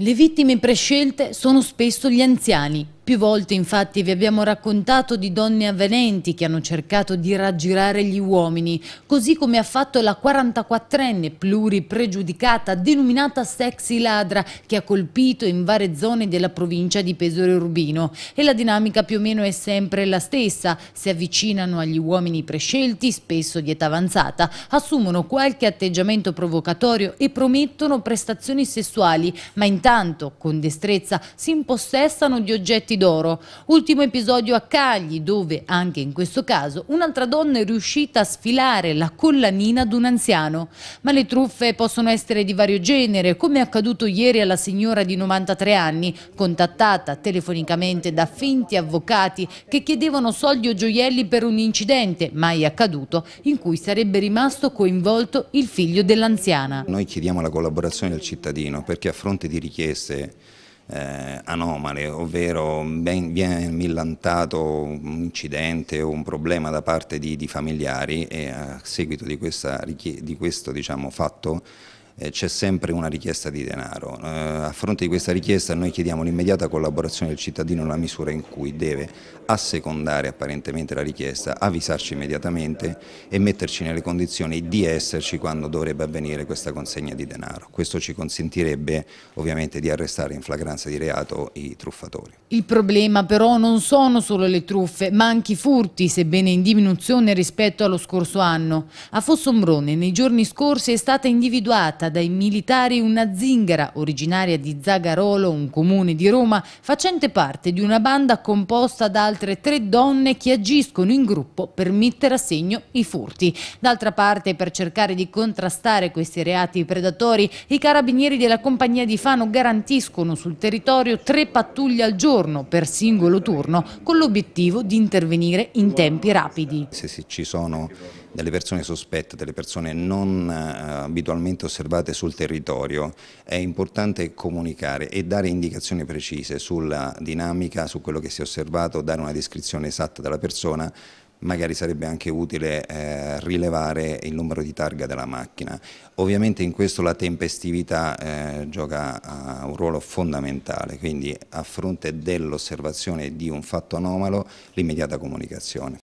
Le vittime prescelte sono spesso gli anziani, più volte infatti vi abbiamo raccontato di donne avvenenti che hanno cercato di raggirare gli uomini, così come ha fatto la 44enne pluripregiudicata denominata sexy ladra che ha colpito in varie zone della provincia di Pesore Urbino. E la dinamica più o meno è sempre la stessa, si avvicinano agli uomini prescelti, spesso di età avanzata, assumono qualche atteggiamento provocatorio e promettono prestazioni sessuali, ma intanto con destrezza si impossessano di oggetti d'Oro. Ultimo episodio a Cagli, dove anche in questo caso un'altra donna è riuscita a sfilare la collanina ad un anziano. Ma le truffe possono essere di vario genere, come è accaduto ieri alla signora di 93 anni, contattata telefonicamente da finti avvocati che chiedevano soldi o gioielli per un incidente mai accaduto in cui sarebbe rimasto coinvolto il figlio dell'anziana. Noi chiediamo la collaborazione del cittadino perché a fronte di richieste eh, anomale, ovvero ben, viene millantato un incidente o un problema da parte di, di familiari e a seguito di, questa, di questo diciamo, fatto eh, c'è sempre una richiesta di denaro. Eh, a fronte di questa richiesta noi chiediamo l'immediata collaborazione del cittadino nella misura in cui deve assecondare apparentemente la richiesta, avvisarci immediatamente e metterci nelle condizioni di esserci quando dovrebbe avvenire questa consegna di denaro. Questo ci consentirebbe ovviamente di arrestare in flagranza di reato i truffatori. Il problema però non sono solo le truffe, ma anche i furti, sebbene in diminuzione rispetto allo scorso anno. A Fossombrone nei giorni scorsi è stata individuata lanciata dai militari una zingara originaria di Zagarolo, un comune di Roma, facente parte di una banda composta da altre tre donne che agiscono in gruppo per mettere a segno i furti. D'altra parte, per cercare di contrastare questi reati predatori, i carabinieri della compagnia di Fano garantiscono sul territorio tre pattuglie al giorno per singolo turno, con l'obiettivo di intervenire in tempi rapidi. Se ci sono delle persone sospette, delle persone non eh, abitualmente osservate trovate sul territorio è importante comunicare e dare indicazioni precise sulla dinamica, su quello che si è osservato, dare una descrizione esatta della persona magari sarebbe anche utile eh, rilevare il numero di targa della macchina. Ovviamente in questo la tempestività eh, gioca uh, un ruolo fondamentale, quindi a fronte dell'osservazione di un fatto anomalo l'immediata comunicazione.